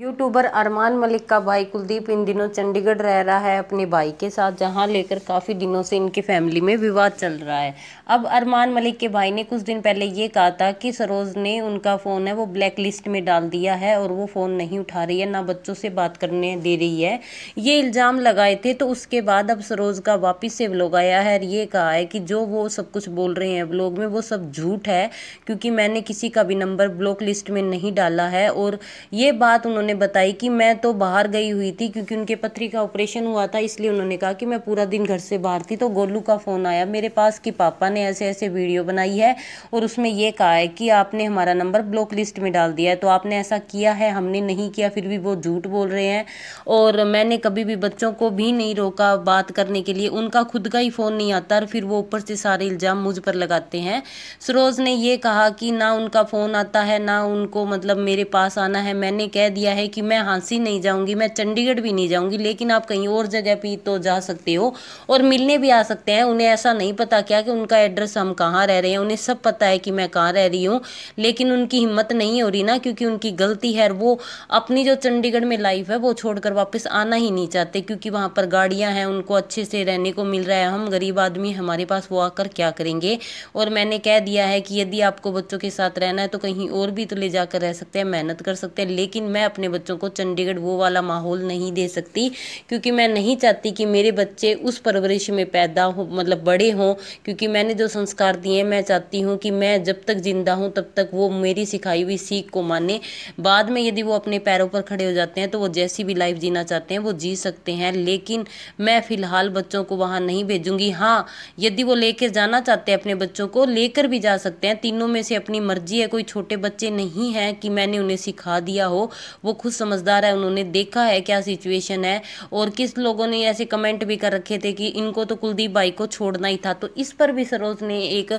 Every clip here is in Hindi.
यूट्यूबर अरमान मलिक का भाई कुलदीप इन दिनों चंडीगढ़ रह रहा है अपने भाई के साथ जहां लेकर काफ़ी दिनों से इनकी फैमिली में विवाद चल रहा है अब अरमान मलिक के भाई ने कुछ दिन पहले ये कहा था कि सरोज ने उनका फ़ोन है वो ब्लैक लिस्ट में डाल दिया है और वो फ़ोन नहीं उठा रही है ना बच्चों से बात करने दे रही है ये इल्ज़ाम लगाए थे तो उसके बाद अब सरोज का वापस से व्लॉग आया है और ये कहा है कि जो वो सब कुछ बोल रहे हैं व्लॉग में वो सब झूठ है क्योंकि मैंने किसी का भी नंबर ब्लॉक लिस्ट में नहीं डाला है और ये बात उन्होंने उन्होंने बताई कि मैं तो बाहर गई हुई थी क्योंकि उनके पथरी का ऑपरेशन हुआ था इसलिए उन्होंने कहा कि मैं पूरा दिन घर से बाहर थी तो गोलू का फ़ोन आया मेरे पास कि पापा ने ऐसे ऐसे वीडियो बनाई है और उसमें यह कहा है कि आपने हमारा नंबर ब्लॉक लिस्ट में डाल दिया है तो आपने ऐसा किया है हमने नहीं किया फिर भी वो झूठ बोल रहे हैं और मैंने कभी भी बच्चों को भी नहीं रोका बात करने के लिए उनका खुद का ही फ़ोन नहीं आता और फिर वो ऊपर से सारे इल्ज़ाम मुझ पर लगाते हैं सरोज ने यह कहा कि ना उनका फ़ोन आता है ना उनको मतलब मेरे पास आना है मैंने कह दिया है कि मैं हांसी नहीं जाऊंगी मैं चंडीगढ़ भी नहीं जाऊंगी लेकिन आप कहीं और जगह भी तो जा सकते हो और मिलने भी आ सकते हैं उन्हें ऐसा नहीं पता क्या कि उनका एड्रेस हम कहाँ रह रहे हैं उन्हें सब पता है कि मैं कहाँ रह रही हूँ लेकिन उनकी हिम्मत नहीं हो रही ना क्योंकि उनकी गलती है वो अपनी जो चंडीगढ़ में लाइफ है वो छोड़कर वापस आना ही नहीं चाहते क्योंकि वहाँ पर गाड़ियाँ हैं उनको अच्छे से रहने को मिल रहा है हम गरीब आदमी हमारे पास वो आकर क्या करेंगे और मैंने कह दिया है कि यदि आपको बच्चों के साथ रहना है तो कहीं और भी तो ले जाकर रह सकते हैं मेहनत कर सकते हैं लेकिन मैं अपने अपने बच्चों को चंडीगढ़ वो वाला माहौल नहीं दे सकती क्योंकि मैं नहीं चाहती कि मेरे बच्चे उस परवरिश में पैदा हो मतलब बड़े हों क्योंकि मैंने जो संस्कार दिए मैं चाहती हूँ कि मैं जब तक ज़िंदा हूँ तब तक वो मेरी सिखाई हुई सीख को माने बाद में यदि वो अपने पैरों पर खड़े हो जाते हैं तो वो जैसी भी लाइफ जीना चाहते हैं वो जी सकते हैं लेकिन मैं फ़िलहाल बच्चों को वहाँ नहीं भेजूँगी हाँ यदि वो लेकर जाना चाहते हैं अपने बच्चों को लेकर भी जा सकते हैं तीनों में से अपनी मर्जी है कोई छोटे बच्चे नहीं हैं कि मैंने उन्हें सिखा दिया हो वो खुद समझदार है उन्होंने देखा है क्या सिचुएशन है और किस लोगों ने ऐसे कमेंट भी कर रखे थे कि इनको तो कुलदीप भाई को छोड़ना ही था तो इस पर भी सरोज ने एक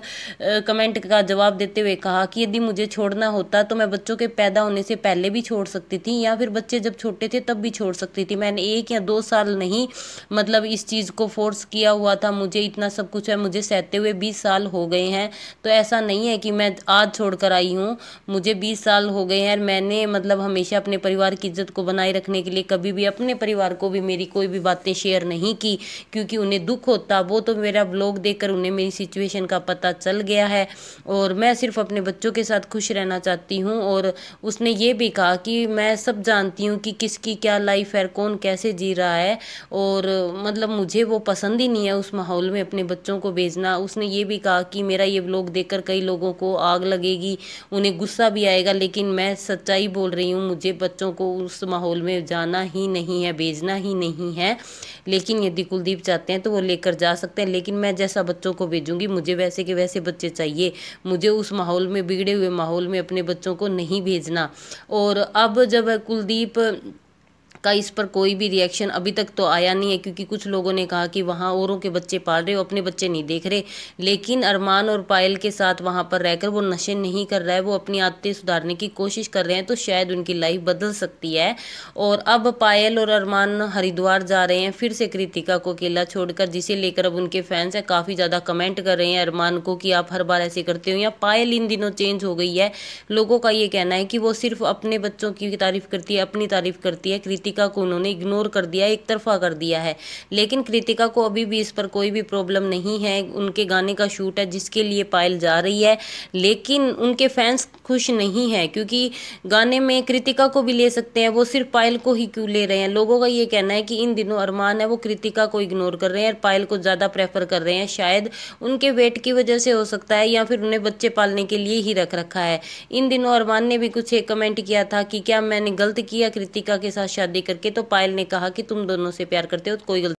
कमेंट का जवाब देते हुए कहा कि यदि मुझे छोड़ना होता तो मैं बच्चों के पैदा होने से पहले भी छोड़ सकती थी या फिर बच्चे जब छोटे थे तब भी छोड़ सकती थी मैंने एक या दो साल नहीं मतलब इस चीज़ को फोर्स किया हुआ था मुझे इतना सब कुछ है मुझे सहते हुए बीस साल हो गए हैं तो ऐसा नहीं है कि मैं आज छोड़ आई हूँ मुझे बीस साल हो गए हैं मैंने मतलब हमेशा अपने अपने परिवार की इज्जत को बनाए रखने के लिए कभी भी अपने परिवार को भी मेरी कोई भी बातें शेयर नहीं की क्योंकि उन्हें दुख होता वो तो मेरा ब्लॉग देखकर उन्हें मेरी सिचुएशन का पता चल गया है और मैं सिर्फ अपने बच्चों के साथ खुश रहना चाहती हूँ और उसने ये भी कहा कि मैं सब जानती हूँ कि किसकी क्या लाइफ है कौन कैसे जी रहा है और मतलब मुझे वो पसंद ही नहीं है उस माहौल में अपने बच्चों को भेजना उसने ये भी कहा कि मेरा ये ब्लॉग देखकर कई लोगों को आग लगेगी उन्हें गुस्सा भी आएगा लेकिन मैं सच्चाई बोल रही हूँ मुझे बच्चों को उस माहौल में जाना ही नहीं है भेजना ही नहीं है लेकिन यदि कुलदीप चाहते हैं तो वो लेकर जा सकते हैं लेकिन मैं जैसा बच्चों को भेजूंगी मुझे वैसे के वैसे बच्चे चाहिए मुझे उस माहौल में बिगड़े हुए माहौल में अपने बच्चों को नहीं भेजना और अब जब कुलदीप का इस पर कोई भी रिएक्शन अभी तक तो आया नहीं है क्योंकि कुछ लोगों ने कहा कि वहाँ औरों के बच्चे पाल रहे हो अपने बच्चे नहीं देख रहे लेकिन अरमान और पायल के साथ वहाँ पर रहकर वो नशे नहीं कर रहा है वो अपनी आदतें सुधारने की कोशिश कर रहे हैं तो शायद उनकी लाइफ बदल सकती है और अब पायल और अरमान हरिद्वार जा रहे हैं फिर से कृतिका को अकेला छोड़कर जिसे लेकर अब उनके फैंस हैं काफ़ी ज़्यादा कमेंट कर रहे हैं अरमान को कि आप हर बार ऐसे करते हो या पायल इन दिनों चेंज हो गई है लोगों का ये कहना है कि वो सिर्फ अपने बच्चों की तारीफ़ करती है अपनी तारीफ़ करती है कृतिका कृतिका को उन्होंने इग्नोर कर दिया एक तरफा कर दिया है लेकिन कृतिका को अभी भी इस पर कोई भी प्रॉब्लम नहीं है उनके गाने का शूट है जिसके लिए पायल जा रही है लेकिन उनके फैंस खुश नहीं है क्योंकि गाने में कृतिका को भी ले सकते हैं वो सिर्फ पायल को ही क्यों ले रहे हैं लोगों का ये कहना है कि इन दिनों अरमान है वो कृतिका को इग्नोर कर रहे हैं और पायल को ज़्यादा प्रेफर कर रहे हैं शायद उनके वेट की वजह से हो सकता है या फिर उन्हें बच्चे पालने के लिए ही रख रखा है इन दिनों अरमान ने भी कुछ एक कमेंट किया था कि क्या मैंने गलत किया कृतिका के साथ शादी लेकर के तो पायल ने कहा कि तुम दोनों से प्यार करते हो कोई गलती